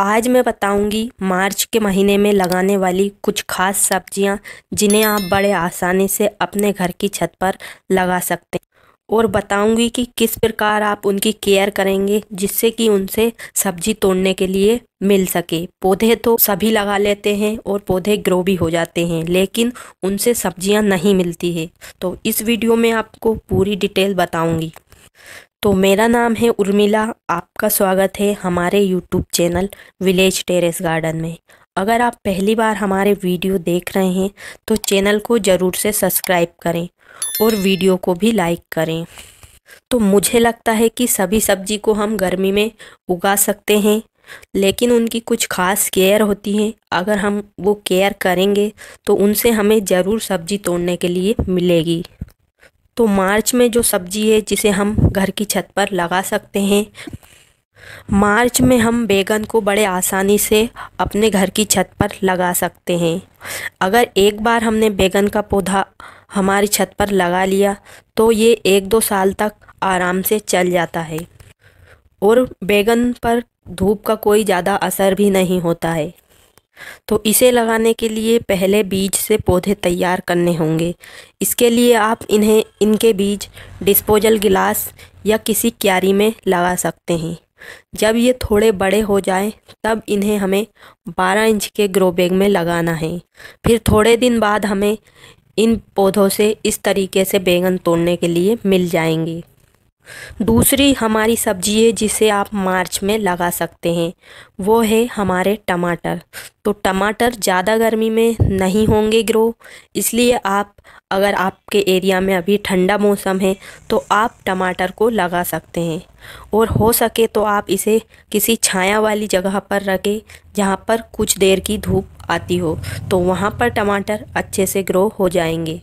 आज मैं बताऊंगी मार्च के महीने में लगाने वाली कुछ खास सब्जियां जिन्हें आप बड़े आसानी से अपने घर की छत पर लगा सकते हैं और बताऊंगी कि किस प्रकार आप उनकी केयर करेंगे जिससे कि उनसे सब्जी तोड़ने के लिए मिल सके पौधे तो सभी लगा लेते हैं और पौधे ग्रो भी हो जाते हैं लेकिन उनसे सब्जियां नहीं मिलती है तो इस वीडियो में आपको पूरी डिटेल बताऊंगी तो मेरा नाम है उर्मिला आपका स्वागत है हमारे YouTube channel village terrace garden में अगर आप पहली बार हमारे वीडियो देख रहे हैं तो चैनल को ज़रूर से सब्सक्राइब करें और वीडियो को भी लाइक करें तो मुझे लगता है कि सभी सब्जी को हम गर्मी में उगा सकते हैं लेकिन उनकी कुछ खास केयर होती है अगर हम वो केयर करेंगे तो उनसे हमें ज़रूर सब्ज़ी तोड़ने के लिए मिलेगी तो मार्च में जो सब्जी है जिसे हम घर की छत पर लगा सकते हैं मार्च में हम बैगन को बड़े आसानी से अपने घर की छत पर लगा सकते हैं अगर एक बार हमने बैगन का पौधा हमारी छत पर लगा लिया तो ये एक दो साल तक आराम से चल जाता है और बैगन पर धूप का कोई ज़्यादा असर भी नहीं होता है तो इसे लगाने के लिए पहले बीज से पौधे तैयार करने होंगे इसके लिए आप इन्हें इनके बीज डिस्पोजल गिलास या किसी क्यारी में लगा सकते हैं जब ये थोड़े बड़े हो जाएं तब इन्हें हमें 12 इंच के ग्रो बैग में लगाना है फिर थोड़े दिन बाद हमें इन पौधों से इस तरीके से बैंगन तोड़ने के लिए मिल जाएंगे दूसरी हमारी सब्जी है जिसे आप मार्च में लगा सकते हैं वो है हमारे टमाटर तो टमाटर ज़्यादा गर्मी में नहीं होंगे ग्रो इसलिए आप अगर आपके एरिया में अभी ठंडा मौसम है तो आप टमाटर को लगा सकते हैं और हो सके तो आप इसे किसी छाया वाली जगह पर रखें जहाँ पर कुछ देर की धूप आती हो तो वहाँ पर टमाटर अच्छे से ग्रो हो जाएंगे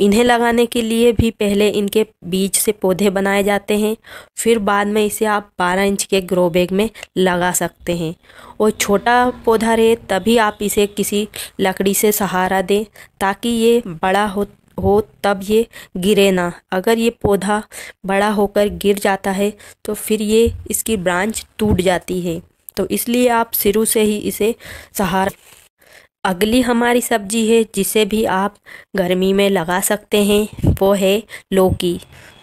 इन्हें लगाने के लिए भी पहले इनके बीज से पौधे बनाए जाते हैं फिर बाद में इसे आप 12 इंच के ग्रो बैग में लगा सकते हैं और छोटा पौधा रहे तभी आप इसे किसी लकड़ी से सहारा दें ताकि ये बड़ा हो हो तब ये गिरे ना अगर ये पौधा बड़ा होकर गिर जाता है तो फिर ये इसकी ब्रांच टूट जाती है तो इसलिए आप शुरू से ही इसे सहारा अगली हमारी सब्जी है जिसे भी आप गर्मी में लगा सकते हैं वो है लौकी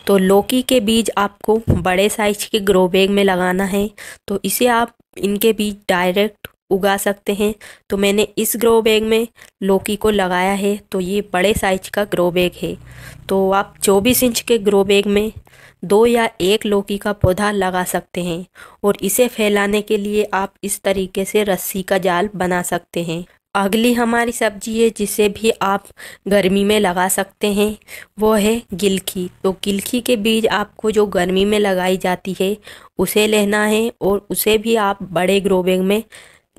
तो लौकी के बीज आपको बड़े साइज के ग्रो बैग में लगाना है तो इसे आप इनके बीज डायरेक्ट उगा सकते हैं तो मैंने इस ग्रो बैग में लौकी को लगाया है तो ये बड़े साइज का ग्रो बैग है तो आप चौबीस इंच के ग्रो बैग में दो या एक लौकी का पौधा लगा सकते हैं और इसे फैलाने के लिए आप इस तरीके से रस्सी का जाल बना सकते हैं अगली हमारी सब्जी है जिसे भी आप गर्मी में लगा सकते हैं वो है गिलखी तो गिलखी के बीज आपको जो गर्मी में लगाई जाती है उसे लेना है और उसे भी आप बड़े ग्रो बैग में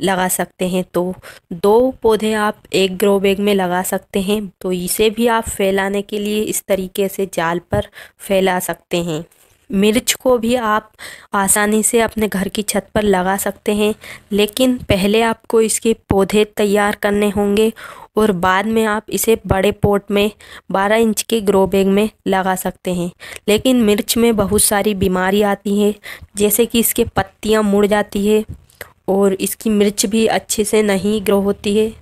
लगा सकते हैं तो दो पौधे आप एक ग्रो बैग में लगा सकते हैं तो इसे भी आप फैलाने के लिए इस तरीके से जाल पर फैला सकते हैं मिर्च को भी आप आसानी से अपने घर की छत पर लगा सकते हैं लेकिन पहले आपको इसके पौधे तैयार करने होंगे और बाद में आप इसे बड़े पोट में 12 इंच के ग्रो बैग में लगा सकते हैं लेकिन मिर्च में बहुत सारी बीमारी आती है जैसे कि इसके पत्तियाँ मुड़ जाती है और इसकी मिर्च भी अच्छे से नहीं ग्रो होती है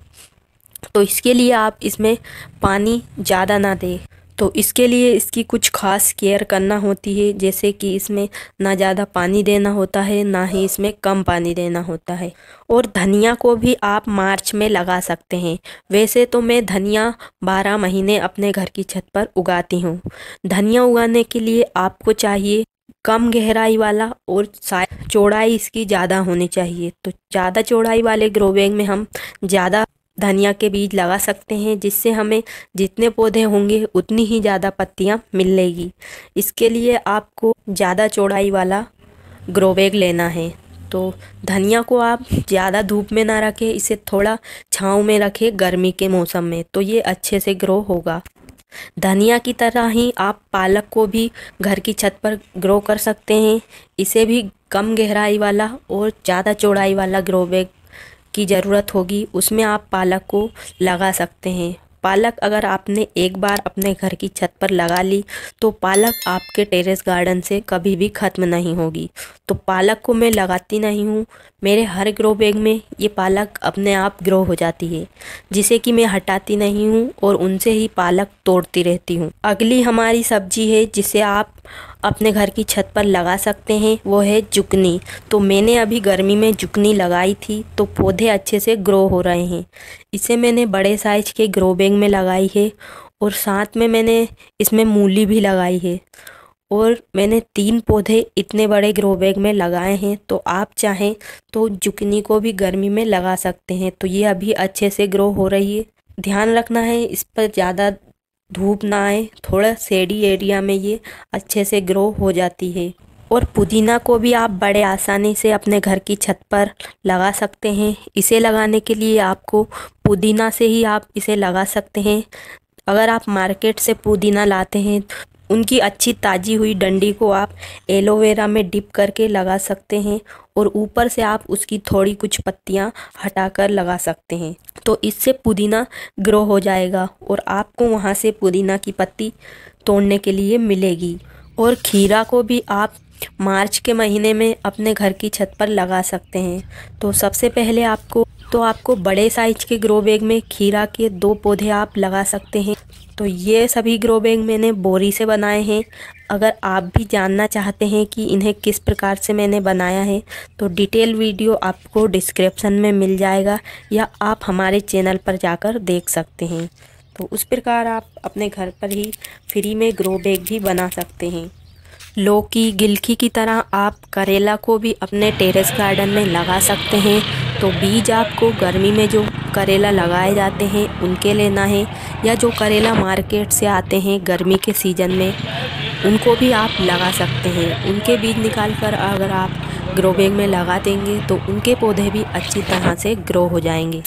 तो इसके लिए आप इसमें पानी ज़्यादा ना दें तो इसके लिए इसकी कुछ खास केयर करना होती है जैसे कि इसमें ना ज़्यादा पानी देना होता है ना ही इसमें कम पानी देना होता है और धनिया को भी आप मार्च में लगा सकते हैं वैसे तो मैं धनिया बारह महीने अपने घर की छत पर उगाती हूँ धनिया उगाने के लिए आपको चाहिए कम गहराई वाला और चौड़ाई इसकी ज़्यादा होनी चाहिए तो ज़्यादा चौड़ाई वाले ग्रो बैग में हम ज़्यादा धनिया के बीज लगा सकते हैं जिससे हमें जितने पौधे होंगे उतनी ही ज़्यादा पत्तियाँ मिलेगी इसके लिए आपको ज़्यादा चौड़ाई वाला ग्रोवेग लेना है तो धनिया को आप ज़्यादा धूप में ना रखें इसे थोड़ा छाँव में रखें गर्मी के मौसम में तो ये अच्छे से ग्रो होगा धनिया की तरह ही आप पालक को भी घर की छत पर ग्रो कर सकते हैं इसे भी कम गहराई वाला और ज़्यादा चौड़ाई वाला ग्रोवेग की ज़रूरत होगी उसमें आप पालक को लगा सकते हैं पालक अगर आपने एक बार अपने घर की छत पर लगा ली तो पालक आपके टेरेस गार्डन से कभी भी ख़त्म नहीं होगी तो पालक को मैं लगाती नहीं हूँ मेरे हर ग्रो बैग में ये पालक अपने आप ग्रो हो जाती है जिसे कि मैं हटाती नहीं हूँ और उनसे ही पालक तोड़ती रहती हूँ अगली हमारी सब्जी है जिसे आप अपने घर की छत पर लगा सकते हैं वो है जुकनी तो मैंने अभी गर्मी में जुकनी लगाई थी तो पौधे अच्छे से ग्रो हो रहे हैं इसे मैंने बड़े साइज के ग्रो बैग में लगाई है और साथ में मैंने इसमें मूली भी लगाई है और मैंने तीन पौधे इतने बड़े ग्रो बैग में लगाए हैं तो आप चाहें तो जुकनी को भी गर्मी में लगा सकते हैं तो ये अभी अच्छे से ग्रो हो रही है ध्यान रखना है इस पर ज़्यादा धूप ना आए थोड़ा शेडी एरिया में ये अच्छे से ग्रो हो जाती है और पुदीना को भी आप बड़े आसानी से अपने घर की छत पर लगा सकते हैं इसे लगाने के लिए आपको पुदीना से ही आप इसे लगा सकते हैं अगर आप मार्केट से पुदीना लाते हैं उनकी अच्छी ताज़ी हुई डंडी को आप एलोवेरा में डिप करके लगा सकते हैं और ऊपर से आप उसकी थोड़ी कुछ पत्तियां हटाकर लगा सकते हैं तो इससे पुदीना ग्रो हो जाएगा और आपको वहां से पुदीना की पत्ती तोड़ने के लिए मिलेगी और खीरा को भी आप मार्च के महीने में अपने घर की छत पर लगा सकते हैं तो सबसे पहले आपको तो आपको बड़े साइज़ के ग्रो बैग में खीरा के दो पौधे आप लगा सकते हैं तो ये सभी ग्रो बैग मैंने बोरी से बनाए हैं अगर आप भी जानना चाहते हैं कि इन्हें किस प्रकार से मैंने बनाया है तो डिटेल वीडियो आपको डिस्क्रिप्शन में मिल जाएगा या आप हमारे चैनल पर जाकर देख सकते हैं तो उस प्रकार आप अपने घर पर ही फ्री में ग्रो बैग भी बना सकते हैं लौकी गिलकी की तरह आप करेला को भी अपने टेरेस गार्डन में लगा सकते हैं तो बीज आपको गर्मी में जो करेला लगाए जाते हैं उनके लेना है या जो करेला मार्केट से आते हैं गर्मी के सीज़न में उनको भी आप लगा सकते हैं उनके बीज निकाल कर अगर आप ग्रो बैग में लगा देंगे तो उनके पौधे भी अच्छी तरह से ग्रो हो जाएंगे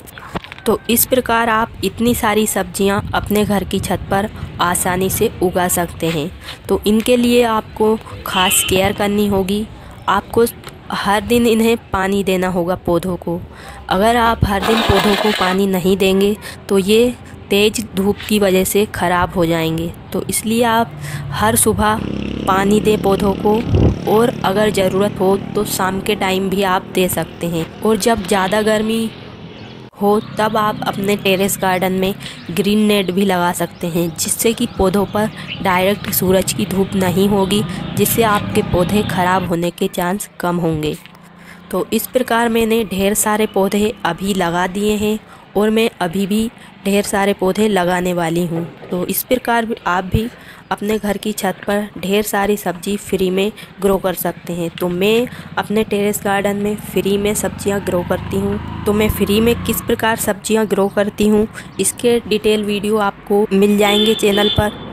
तो इस प्रकार आप इतनी सारी सब्जियां अपने घर की छत पर आसानी से उगा सकते हैं तो इनके लिए आपको खास केयर करनी होगी आपको हर दिन इन्हें पानी देना होगा पौधों को अगर आप हर दिन पौधों को पानी नहीं देंगे तो ये तेज़ धूप की वजह से ख़राब हो जाएंगे तो इसलिए आप हर सुबह पानी दें पौधों को और अगर ज़रूरत हो तो शाम के टाइम भी आप दे सकते हैं और जब ज़्यादा गर्मी हो तब आप अपने टेरेस गार्डन में ग्रीन नेट भी लगा सकते हैं जिससे कि पौधों पर डायरेक्ट सूरज की धूप नहीं होगी जिससे आपके पौधे ख़राब होने के चांस कम होंगे तो इस प्रकार मैंने ढेर सारे पौधे अभी लगा दिए हैं और मैं अभी भी ढेर सारे पौधे लगाने वाली हूँ तो इस प्रकार आप भी अपने घर की छत पर ढेर सारी सब्जी फ्री में ग्रो कर सकते हैं तो मैं अपने टेरेस गार्डन में फ्री में सब्जियां ग्रो करती हूँ तो मैं फ्री में किस प्रकार सब्जियां ग्रो करती हूँ इसके डिटेल वीडियो आपको मिल जाएंगे चैनल पर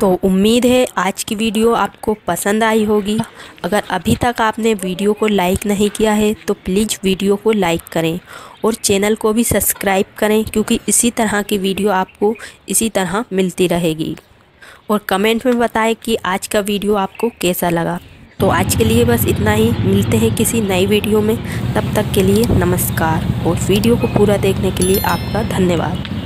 तो उम्मीद है आज की वीडियो आपको पसंद आई होगी अगर अभी तक आपने वीडियो को लाइक नहीं किया है तो प्लीज़ वीडियो को लाइक करें और चैनल को भी सब्सक्राइब करें क्योंकि इसी तरह की वीडियो आपको इसी तरह मिलती रहेगी और कमेंट में बताएं कि आज का वीडियो आपको कैसा लगा तो आज के लिए बस इतना ही मिलते हैं किसी नई वीडियो में तब तक के लिए नमस्कार और वीडियो को पूरा देखने के लिए आपका धन्यवाद